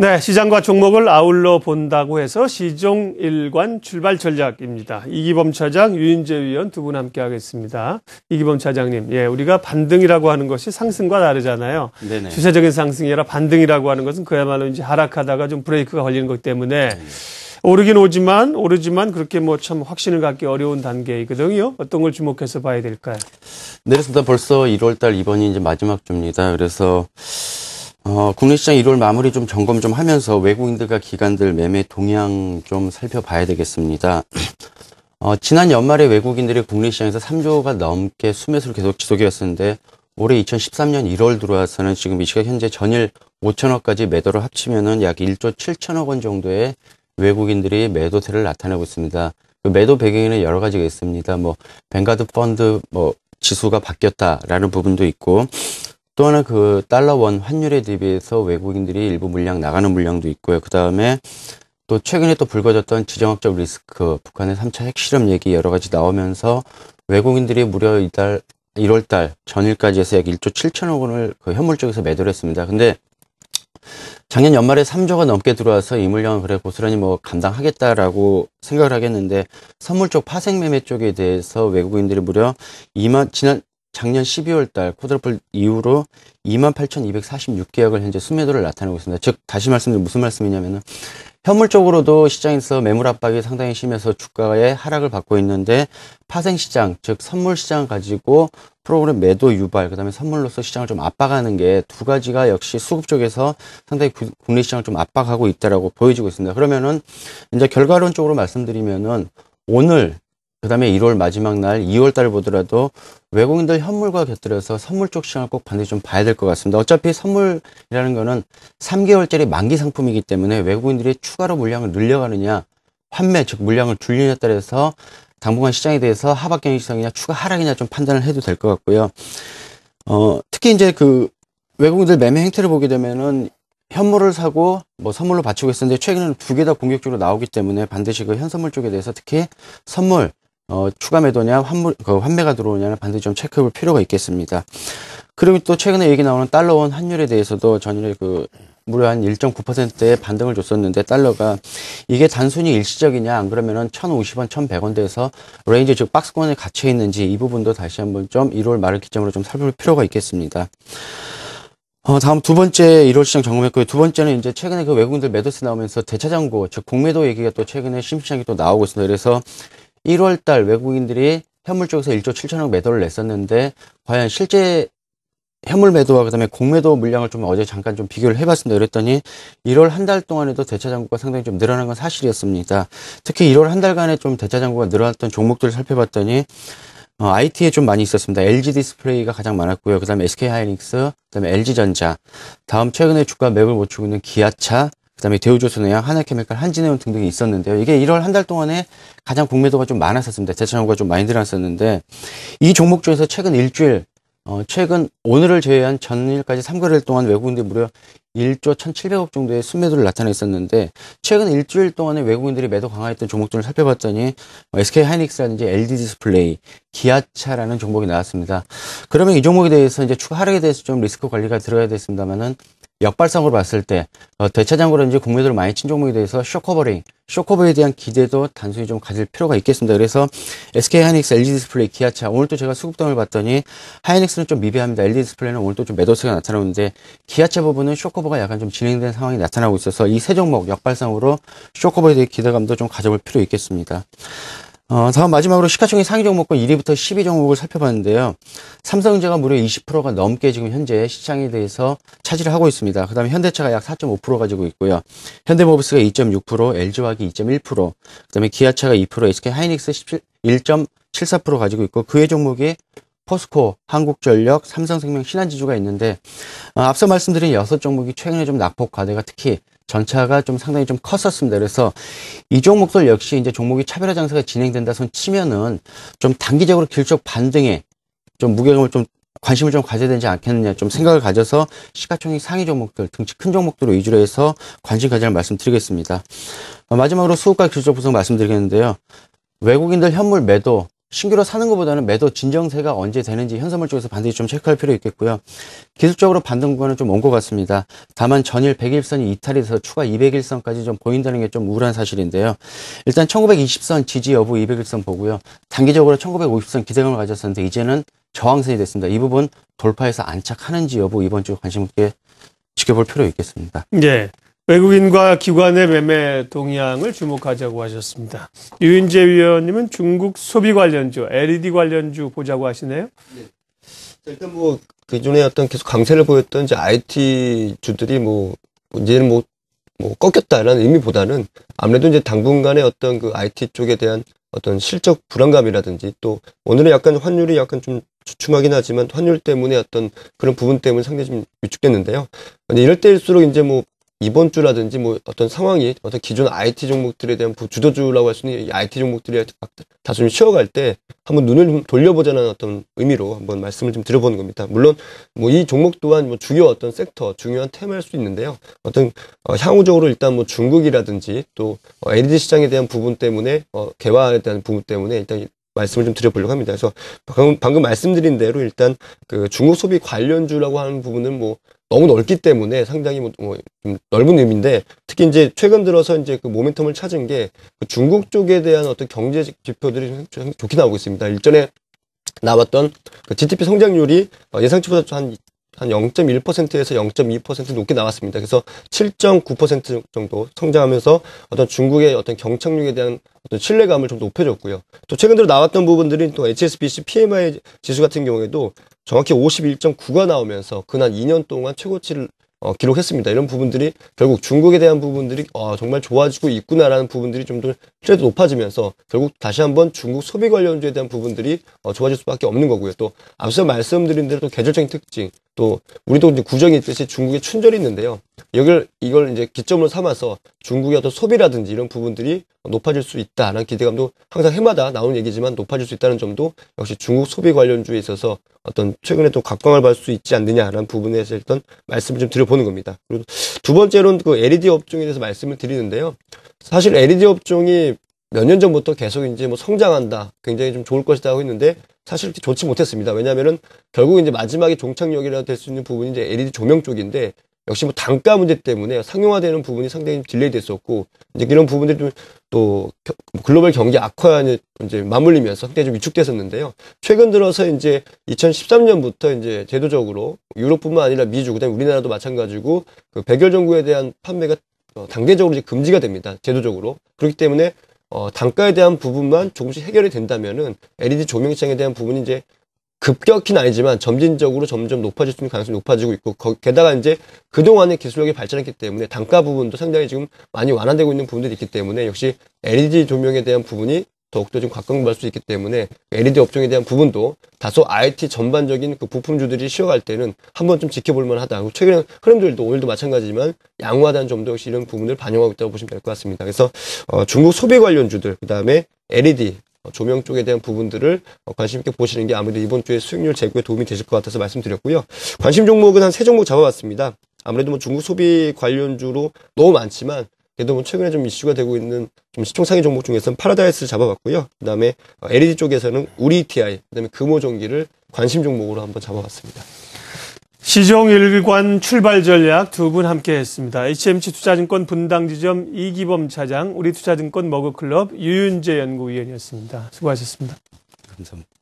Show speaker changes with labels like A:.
A: 네, 시장과 종목을 아울러 본다고 해서 시종 일관 출발 전략입니다. 이기범 차장, 유인재 위원 두 분 함께 하겠습니다. 이기범 차장님, 예, 우리가 반등이라고 하는 것이 상승과 다르잖아요. 네네. 주체적인 상승이 아니라 반등이라고 하는 것은 그야말로 이제 하락하다가 좀 브레이크가 걸리는 것 때문에 네 오르긴 오지만 오르지만 그렇게 뭐 참 확신을 갖기 어려운 단계이거든요. 어떤 걸 주목해서 봐야 될까요?
B: 네, 그렇습니다. 벌써 1월달 이번이 이제 마지막 주입니다. 그래서 어, 국내 시장 1월 마무리 좀 점검 좀 하면서 외국인들과 기관들 매매 동향 좀 살펴봐야 되겠습니다. 어, 지난 연말에 외국인들이 국내 시장에서 3조가 넘게 수매수를 계속 지속이왔었는데 올해 2013년 1월 들어와서는 지금 이 시각 현재 전일 5천억까지 매도를 합치면은 약 1조 7천억 원 정도의 외국인들이 매도세를 나타내고 있습니다. 그 매도 배경에는 여러 가지가 있습니다. 뭐 벵가드 펀드 뭐 지수가 바뀌었다라는 부분도 있고 또는 하그 달러 원 환율에 대비해서 외국인들이 일부 물량 나가는 물량도 있고요. 그 다음에 또 최근에 또 불거졌던 지정학적 리스크, 그 북한의 3차 핵실험 얘기 여러 가지 나오면서 외국인들이 무려 이달 1월달 전일까지 해서 약 1조 7천억 원을 그 현물 쪽에서 매도를 했습니다. 근데 작년 연말에 3조가 넘게 들어와서 이 물량은 그래 고스란히 뭐 감당하겠다라고 생각을 하겠는데 선물 쪽 파생 매매 쪽에 대해서 외국인들이 무려 2만 지난 작년 12월 달 코드러플 이후로 28,246계약을 현재 순매도를 나타내고 있습니다. 즉, 다시 말씀드리면 무슨 말씀이냐면은, 현물적으로도 시장에서 매물 압박이 상당히 심해서 주가의 하락을 받고 있는데, 파생시장, 즉, 선물시장 가지고 프로그램 매도 유발, 그 다음에 선물로서 시장을 좀 압박하는 게 두 가지가 역시 수급 쪽에서 상당히 국내 시장을 좀 압박하고 있다라고 보여지고 있습니다. 그러면은, 이제 결과론적으로 말씀드리면은, 오늘 그 다음에 1월 마지막 날 2월 달 보더라도 외국인들 현물과 곁들여서 선물 쪽 시장을 꼭 반드시 좀 봐야 될 것 같습니다. 어차피 선물이라는 거는 3개월짜리 만기 상품이기 때문에 외국인들이 추가로 물량을 늘려가느냐 판매 즉 물량을 줄이느냐에 따라서 당분간 시장에 대해서 하박 경시장이냐 추가 하락이냐 좀 판단을 해도 될 것 같고요. 어, 특히 이제 그 외국인들 매매 행태를 보게 되면은 현물을 사고 뭐 선물로 바치고 있었는데 최근에는 두 개 다 공격적으로 나오기 때문에 반드시 그 현선물 쪽에 대해서 특히 선물 어, 추가 매도냐 환물, 그 환매가 들어오냐는 반드시 좀 체크해 볼 필요가 있겠습니다. 그리고 또 최근에 얘기 나오는 달러원 환율에 대해서도 전일에 그 무려 한 1.9%의 반등을 줬었는데 달러가 이게 단순히 일시적이냐 안 그러면은 1,050원, 1,100원대에서 레인지 즉 박스권에 갇혀 있는지 이 부분도 다시 한번 좀 1월 말을 기점으로 좀 살펴볼 필요가 있겠습니다. 어, 다음 두 번째 1월 시장 점검했고요. 두 번째는 이제 최근에 그 외국인들 매도세 나오면서 대차장고, 즉 공매도 얘기가 또 최근에 심심하게 또 나오고 있습니다. 그래서 1월 달 외국인들이 현물 쪽에서 1조 7천억 매도를 냈었는데 과연 실제 현물 매도와 그다음에 공매도 물량을 좀 어제 잠깐 좀 비교를 해봤습니다. 그랬더니 1월 한 달 동안에도 대차 장고가 상당히 좀 늘어난 건 사실이었습니다. 특히 1월 한 달간에 좀 대차 장고가 늘어났던 종목들을 살펴봤더니 어, IT에 좀 많이 있었습니다. LG 디스플레이가 가장 많았고요. 그다음에 SK 하이닉스, 그다음에 LG 전자. 다음 최근에 주가 맥을 못 추고 있는 기아차, 그다음에 대우조선의양 하나케미칼, 한진해운 등등이 있었는데요. 이게 1월 한 달 동안에 가장 공매도가 좀 많았었습니다. 대차용가좀 많이 들어왔었는데 이 종목 중에서 최근 일주일, 어, 최근 오늘을 제외한 전일까지 3거래일 동안 외국인들이 무려 1조 1,700억 정도의 순매도를 나타냈었는데 최근 일주일 동안에 외국인들이 매도 강화했던 종목들을 살펴봤더니 SK 뭐 하이닉스라든지 LG 디스플레이, 기아차라는 종목이 나왔습니다. 그러면 이 종목에 대해서 이제 추가 하락에 대해서 좀 리스크 관리가 들어야 됐습니다만은 역발상으로 봤을 때 어, 대차장 으로런지 국민들 많이 친종목에 대해서 쇼커버링, 쇼커버에 대한 기대도 단순히 좀 가질 필요가 있겠습니다. 그래서 SK 하이닉스, LG e 디스플레이, 기아차 오늘 도 제가 수급담을 봤더니 하이닉스는 좀 미비합니다. LG e 디스플레이는 오늘 도좀 매도세가 나타나는데 기아차 부분은 쇼커버가 약간 좀 진행된 상황이 나타나고 있어서 이 세 종목 역발상으로 쇼커버에 대한 기대감도 좀 가져볼 필요 있겠습니다. 어, 다음 마지막으로 시가총액 상위 종목권 1위부터 10위 종목을 살펴봤는데요. 삼성전자가 무려 20%가 넘게 지금 현재 시장에 대해서 차지를 하고 있습니다. 그 다음에 현대차가 약 4.5% 가지고 있고요. 현대모비스가 2.6%, LG화학이 2.1%, 그 다음에 기아차가 2%, SK하이닉스 1.74% 가지고 있고 그 외 종목이 포스코, 한국전력, 삼성생명, 신한지주가 있는데 어, 앞서 말씀드린 여섯 종목이 최근에 좀 낙폭 과대가 특히 전차가 좀 상당히 좀 컸었습니다. 그래서 이 종목들 역시 이제 종목이 차별화 장사가 진행된다 손 치면은 좀 단기적으로 길쭉 반등에 좀 무게감을 좀 관심을 좀 가져야 되지 않겠느냐 좀 생각을 가져서 시가총액 상위 종목들 등치 큰종목들을 위주로 해서 관심 가지는 말씀드리겠습니다. 어, 마지막으로 수급과 길적 분석 말씀드리겠는데요. 외국인들 현물 매도 신규로 사는 것보다는 매도 진정세가 언제 되는지 현선물 쪽에서 반드시 좀 체크할 필요 있겠고요. 기술적으로 반등 구간은 좀 온 것 같습니다. 다만 전일 100일선이 이탈이 돼서 추가 200일선까지 좀 보인다는 게 좀 우울한 사실인데요. 일단 1920선 지지 여부 200일선 보고요. 단기적으로 1950선 기대감을 가졌었는데 이제는 저항선이 됐습니다. 이 부분 돌파해서 안착하는지 여부 이번 주 관심 있게 지켜볼 필요 있겠습니다.
A: 네. 예. 외국인과 기관의 매매 동향을 주목하자고 하셨습니다. 유인재 위원님은 중국 소비 관련주, LED 관련주 보자고 하시네요. 네.
C: 일단 뭐 기존에 어떤 계속 강세를 보였던 이제 IT 주들이 뭐 이제는 뭐, 뭐 꺾였다라는 의미보다는 아무래도 이제 당분간의 어떤 그 IT 쪽에 대한 어떤 실적 불안감이라든지 또 오늘은 약간 환율이 약간 좀 주춤하긴 하지만 환율 때문에 어떤 그런 부분 때문에 상당히 좀 위축됐는데요. 이럴 때일수록 이제 뭐 이번 주라든지 뭐 어떤 상황이 어떤 기존 IT 종목들에 대한 주도주라고 할 수 있는 IT 종목들이 다소 좀 쉬어갈 때 한번 눈을 돌려보자는 어떤 의미로 한번 말씀을 좀 드려보는 겁니다. 물론 뭐 이 종목 또한 뭐 주요 어떤 섹터, 중요한 테마일 수 있는데요. 어떤 어, 향후적으로 일단 뭐 중국이라든지 또 어, LED 시장에 대한 부분 때문에 어, 개화에 대한 부분 때문에 일단 말씀을 좀 드려보려고 합니다. 그래서 방금, 방금 말씀드린 대로 일단 그 중국 소비 관련주라고 하는 부분은 뭐 너무 넓기 때문에 상당히 뭐, 뭐 넓은 의미인데 특히 이제 최근 들어서 이제 그 모멘텀을 찾은 게그 중국 쪽에 대한 어떤 경제 지표들이 좀 좋게 나오고 있습니다. 일전에 나왔던 그 GDP 성장률이 어, 예상치보다 한한 0.1%에서 0.2% 높게 나왔습니다. 그래서 7.9% 정도 성장하면서 어떤 중국의 어떤 경착륙에 대한 어떤 신뢰감을 좀 높여줬고요. 또 최근 들어 나왔던 부분들이 또 HSBC PMI 지수 같은 경우에도 정확히 51.9가 나오면서 그난 2년 동안 최고치를 어, 기록했습니다. 이런 부분들이 결국 중국에 대한 부분들이 어, 정말 좋아지고 있구나라는 부분들이 좀더 트렌드 높아지면서 결국 다시 한번 중국 소비 관련주에 대한 부분들이 어, 좋아질 수밖에 없는 거고요. 또 앞서 말씀드린 대로 또 계절적인 특징, 또 우리도 이제 구정이 있듯이 중국에 춘절이 있는데요. 여기를 이걸 이제 기점으로 삼아서 중국의 어떤 소비라든지 이런 부분들이 높아질 수 있다라는 기대감도 항상 해마다 나오는 얘기지만 높아질 수 있다는 점도 역시 중국 소비 관련주에 있어서 어떤 최근에 또 각광을 받을 수 있지 않느냐라는 부분에서 일단 말씀을 좀 드려보는 겁니다. 그리고 두 번째로는 그 LED 업종에 대해서 말씀을 드리는데요. 사실 LED 업종이 몇년 전부터 계속 이제 뭐 성장한다, 굉장히 좀 좋을 것이다 하고 있는데 사실 좋지 못했습니다. 왜냐하면은 결국 이제 마지막에 종착역이라 될 수 있는 부분이 이제 LED 조명 쪽인데 역시 뭐 단가 문제 때문에 상용화되는 부분이 상당히 딜레이 됐었고 이제 이런 부분들이 좀또 뭐 글로벌 경기 악화에 이제 맞물리면서 상당히 좀 위축됐었는데요. 최근 들어서 이제 2013년부터 이제 제도적으로 유럽뿐만 아니라 미주 그다음 우리나라도 마찬가지고 그 백열 전구에 대한 판매가 어, 단계적으로 이제 금지가 됩니다. 제도적으로. 그렇기 때문에 어, 단가에 대한 부분만 조금씩 해결이 된다면은 LED 조명창에 대한 부분이 이제 급격히는 아니지만 점진적으로 점점 높아질 수 있는 가능성이 높아지고 있고 거, 게다가 이제 그동안의 기술력이 발전했기 때문에 단가 부분도 상당히 지금 많이 완화되고 있는 부분들이 있기 때문에 역시 LED 조명에 대한 부분이 더욱더 좀 각광받을 수 있기 때문에 LED 업종에 대한 부분도 다소 IT 전반적인 그 부품주들이 쉬어갈 때는 한번 좀 지켜볼 만하다고 최근 흐름들도 오늘도 마찬가지지만 양호하다는 점도 역시 이런 부분을 반영하고 있다고 보시면 될 것 같습니다. 그래서 어, 중국 소비 관련주들 그다음에 LED 어, 조명 쪽에 대한 부분들을 어, 관심 있게 보시는 게 아무래도 이번 주에 수익률 제고에 도움이 되실 것 같아서 말씀드렸고요. 관심 종목은 한 세 종목 잡아봤습니다. 아무래도 뭐 중국 소비 관련주로 너무 많지만 너무 뭐 최근에 좀 이슈가 되고 있는 좀 시총상위 종목 중에서는 파라다이스를 잡아봤고요. 그 다음에 어, LED 쪽에서는 우리 TI, 그 다음에 금호종기를 관심 종목으로 한번 잡아봤습니다. 시종 일관
A: 출발 전략 두 분 함께 했습니다. HMC 투자증권 분당지점 이기범 차장, 우리 투자증권 머그클럽 유윤재 연구위원이었습니다. 수고하셨습니다. 감사합니다.